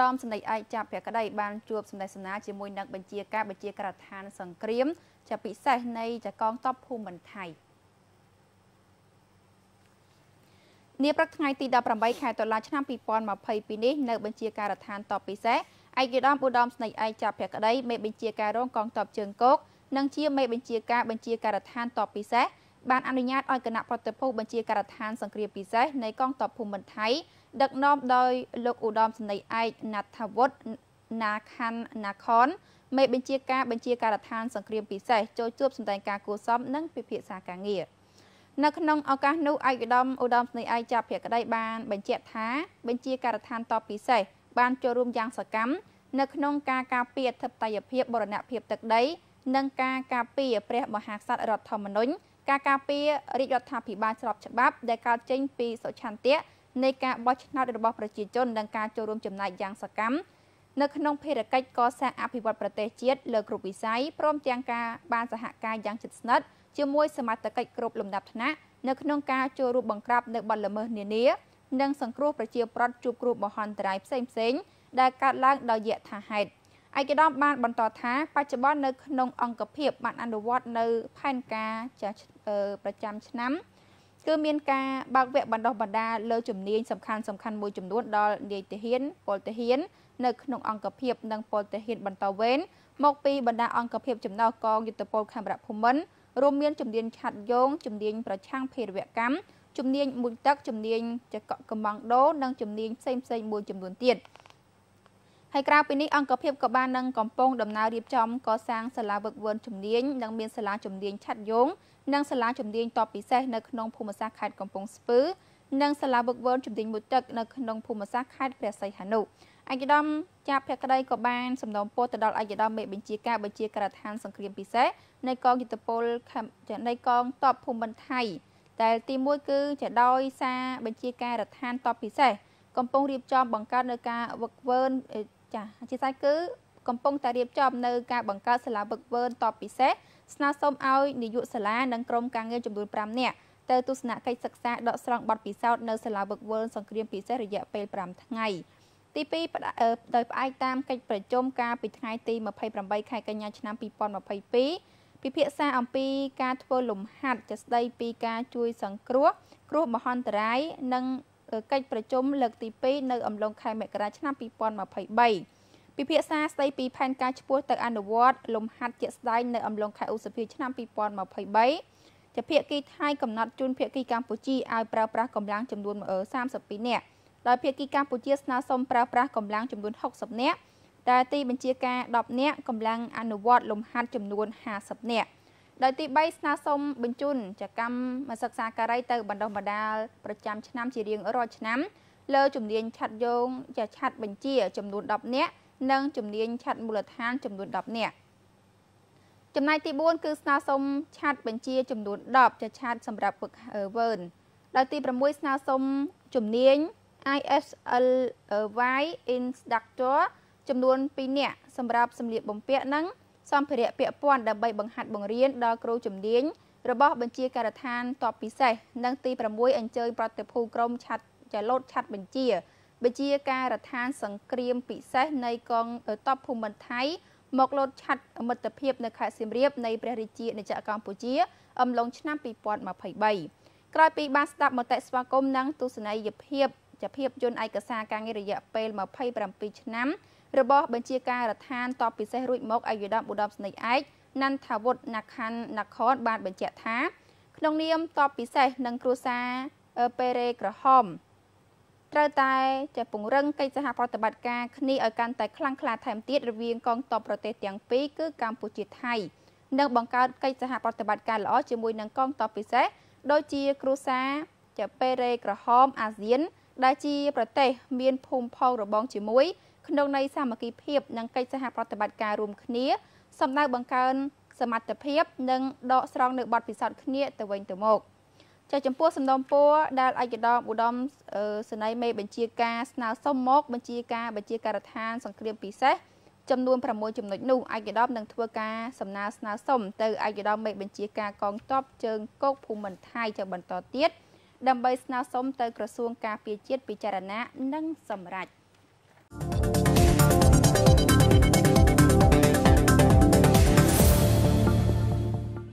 ត្តមសម្ដេចឯកចាប់ព្រះក្តីបានជួបសម្ដេចសំណាលជាមួយនឹងបញ្ជាការបញ្ជាការដ្ឋាន សង្គ្រាមជាពិសេសនៃចកងតបភូមិបន្ថៃនាព្រឹកថ្ងៃទី18ខែតុលាឆ្នាំ2022នេះនៅបញ្ជាការដ្ឋានតបពិសេសឯកឧត្តមឧត្តមស្នេហ៍ឯកចាប់ព្រះក្តីមេបញ្ជាការរងកងតបជើងគោកនិងជាមេបញ្ជាការបញ្ជាការដ្ឋានតបពិសេសបានអនុញ្ញាតឲ្យគណៈប្រតិភូបញ្ជាការដ្ឋានសង្គ្រាមពិសេសនៃកងតបភូមិបន្ថៃដឹកនាំដោយលោកឧត្តមសេនីយ៍ឯកណាត់ថាវុឌ្ឍណាខាន់ណាខនមេបញ្ជាការបញ្ជាការដ្ឋានសង្គ្រាមពិសេសចូលជួបសម្ដែងការគួសមនិងពិភាក្សាការងារនៅក្នុងឱកាសនោះឯកឧត្តមឧត្តមស្នីឯកចាប់ភក្តីបានបញ្ជាក់ថា បញ្ជាការដ្ឋានតបពិសេសបានចូលរួមយ៉ាងសកម្មនៅក្នុងការការពារអធិបតេយ្យភាពបរណភាពទឹកដី និងការការពារព្រះមហាក្សត្ររដ្ឋធម្មនុញ្ញការការពាររាជរដ្ឋាភិបាលស្របច្បាប់ ដែលកើតចេញពីសុឆន្ទៈនៃការបោះឆ្នោតរបស់ប្រជាជននិងការចូលរួមចំណែកយ៉ាងសកម្មនៅក្នុងភារកិច្ចកសាងអភិវឌ្ឍប្រទេសជាតិលើគ្រប់វិស័យព្រមទាំងការបានសហការយ៉ាងជិតស្និទ្ធជាមួយសមាជិកគ្រប់លំដាប់ថ្នាក់នៅក្នុងការចូលរួមបង្ក្រាបនៅបទល្មើសនានានិងសង្គ្រោះប្រជាប្រដ្ឋជួបគ្រោះមហន្តរាយផ្សេងៗដែលកើតឡើងដោយយថាហេតុឯកឧត្តមបានបន្តថាបច្ចុប្បន្ននៅក្នុងអង្គភាពបានអនុវត្តនៅផែនការប្រចាំឆ្នាំ2021គឺមានការបើកវគ្គបណ្ដុះបណ្ដាលលើជំនាញសំខាន់សំខាន់មួយចំនួនដល់នាយទាហាន ពលទាហាន នៅក្នុងអង្គភាពនិងពលទាហានបន្តវេនមកពីបណ្ដាអង្គភាពចំណោះកងយុទ្ធពលខេមរៈភូមិន្ទរួមមានជំនាញឆាត់យងជំនាញប្រឆាំងភេរវកម្មជំនាញមួយទឹកជំនាញចកកកំងដូនិងជំនាញផ្សេងផ្សេងមួយចំនួនទៀត។ហើយក្រៅពីនេះអង្គភាពក៏បាននឹងកំពុងដំណើររៀបចំកសាងសាលាវឹកវើជំនាញនិងមានសាលាជំនាញឆាត់យងនិងសាលាជំនាញតបពិសេសនៅក្នុងភូមិសាស្ត្រខេត្តកំពង់ស្ពឺនិងសាលាវឹកវើជំនាញមួយទឹកនៅក្នុងភូមិសាស្ត្រខេត្តព្រះសីហនុអាយដាមចាប់ភក្តីក៏បានសំណូមពរទៅដល់អាយដាមមេបញ្ជាការបញ្ជាការដ្ឋានសង្គ្រាមពិសេសនៃកងយុទ្ធពលនៃកងតបភូមិបន្ទថៃតែទី1គឺជាដោយសារបញ្ជាការដ្ឋានតបពិសេសកំពុងរៀបចំបង្កើតនៅការវឹកវើចាអធិស្ឋានគឺកំពុងតែរៀបចំនៅការបង្កើតសាលាវឹកវើតបពិសេសស្នើសុំឲ្យនាយកសាលានិងក្រុមការងារចំនួន5នាក់ទៅទស្សនកិច្ចសិក្សាដកស្រង់បទពិសោធន៍នៅសាលាវឹកវើសង្គ្រាមពិសេសរយៈពេល5ថ្ងៃ ទី2ដោយផ្អែកតាមកិច្ចប្រជុំកាលពីថ្ងៃទី28ខែកញ្ញាឆ្នាំ2022ពិភាក្សាអំពីការធ្វើលំហាត់ចេស្ដីពីការជួយសង្គ្រោះគ្រោះមហន្តរាយនិងកិច្ចប្រជុំលើកទី2នៅអំឡុងខែមករាឆ្នាំ2023ពិភាក្សាស្ដីពីផែនការឈ្មោះទៅអនុវត្តលំហាត់ជាក់ស្ដែងនៅអំឡុងខែឧសភាឆ្នាំ2023ជាភាគីថៃកំណត់ជូនភាគីកម្ពុជាឲ្យប្រើប្រាស់កម្លាំងចំនួន32នាក់ដោយភាគីកម្ពុជាស្នើសុំប្រើប្រាស់កម្លាំងចំនួន60នាក់ដែលទីបញ្ជាការ10នាក់កម្លាំងអនុវត្តលំហាត់ចំនួន50នាក់ដោយទី3ស្នើសុំបញ្ជូនចកម្មសិក្សាការីទៅបណ្ដុះបណ្ដាល ប្រចាំឆ្នាំជារៀងរាល់ឆ្នាំលើជំនាញឆាត់យោងជាឆាត់បញ្ជាចំនួន10នាក់និងជំនាញឆាត់មូលដ្ឋាន ចំនួន10នាក់ចំណែកទី4គឺស្នើសុំឆាត់បញ្ជាចំនួន10ជាឆាត់សម្រាប់វឹកវើនដោយទី6ស្នើសុំជំនាញ ISLY Instructor ចំនួន2នាក់សម្រាប់សម្លៀកបំពាក់និងសម្ភារៈពាក់ព័ន្ធដើម្បីបង្ហាត់បង្រៀនដល់គ្រូជំនាញរបស់បញ្ជាការដ្ឋានតបពិសេសនិង ទី6អញ្ជើញប្រតិភូក្រមឆាត់ចលូតឆាត់បញ្ជាបញ្ជាការដ្ឋានសង្គ្រាមពិសេសនៃកងតបភូមិន្ទថៃមកលោតឆាត់មិត្តភាពនៅខេត្តសៀមរាបនៃព្រះរាជាណាចក្រកម្ពុជា អំឡុងឆ្នាំ2023ក្រោយពីបានស្ដាប់មតិស្វាគមន៍និងទស្សនវិជ្ជាភាពជាភាពយន្តឯកសារការងាររយៈពេល27ឆ្នាំរបស់បញ្ជាការដ្ឋានតបពិសេសរួចមកអាយុដមឧត្តមស្នេហ៍ឯកណន្ថាវុឌ្ឍនខណ្ឌនគរបានបញ្ជាក់ថាក្នុងនាមតបពិសេសនិងគ្រួសារពេរេក្រហមត្រូវតែចេះពង្រឹងកិច្ចសហប្រតិបត្តិការគ្នាឲ្យកាន់តែខ្លាំងក្លាថែមទៀតរវាងកងទ័ពប្រទេសទាំងពីរគឺកម្ពុជាថៃនិងបង្កើតកិច្ចសហប្រតិបត្តិការល្អជាមួយនឹងកងទ័ពពិសេសដូចជាគ្រួសារចាពេរេក្រហមអាស៊ាន ដែលជាប្រទេស មានភូមិផងរបងជាមួយក្នុងន័យសាមគ្គីភាពនិងកិច្ចសហប្រតិបត្តិការរួមគ្នាសម្ដៅបង្កើន សមត្ថភាពនិងដកស្រង់នៅបទពិសោធន៍គ្នាទៅវិញទៅមកចាចំពោះសំណុំពរដែលឯកឧត្តមឧត្តមសេនីយ៍មេបញ្ជាការស្នើសុំមក បញ្ជាការបញ្ជាការដ្ឋានសង្គ្រាមពិសេសចំនួន6ចំណុចនោះឯកឧត្តមនឹងធ្វើការសំណើស្នើសុំទៅឯកឧត្តមមេបញ្ជាការកងទ័ពជើងគោកភូមិន្ទថៃជាបន្តទៀតដើម្បីស្នើសុំទៅក្រសួងការពារជាតិពិចារណា និង សម្រេច។